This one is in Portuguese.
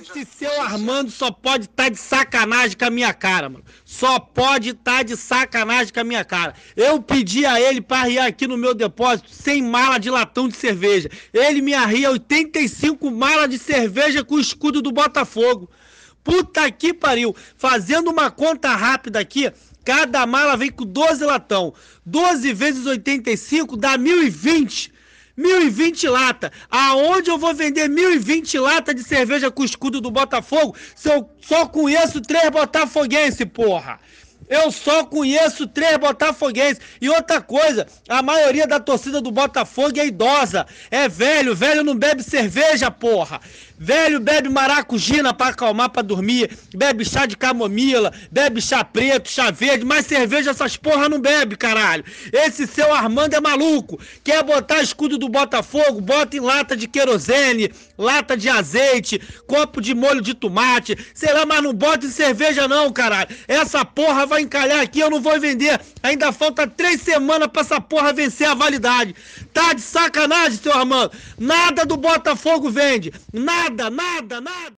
Esse seu Armando só pode estar tá de sacanagem com a minha cara, mano. Só pode estar tá de sacanagem com a minha cara. Eu pedi a ele para arriar aqui no meu depósito sem mala de latão de cerveja. Ele me arria 85 malas de cerveja com o escudo do Botafogo. Puta que pariu. Fazendo uma conta rápida aqui, cada mala vem com 12 latão. 12 vezes 85 dá 1020. 1.020 lata. Aonde eu vou vender 1.020 lata de cerveja com escudo do Botafogo se eu só conheço três botafoguenses, porra? Eu só conheço três botafoguenses. E outra coisa, a maioria da torcida do Botafogo é idosa. É velho, velho não bebe cerveja, porra. Velho bebe maracujina para acalmar, para dormir. Bebe chá de camomila, bebe chá preto, chá verde, mas cerveja essas porra não bebe, caralho. Esse seu Armando é maluco. Quer botar escudo do Botafogo? Bota em lata de querosene, lata de azeite, copo de molho de tomate, sei lá, mas não bota em cerveja não, caralho. Essa porra vai vai encalhar aqui, eu não vou vender. Ainda falta três semanas pra essa porra vencer a validade. Tá de sacanagem, seu Armando. Nada do Botafogo vende. Nada, nada, nada.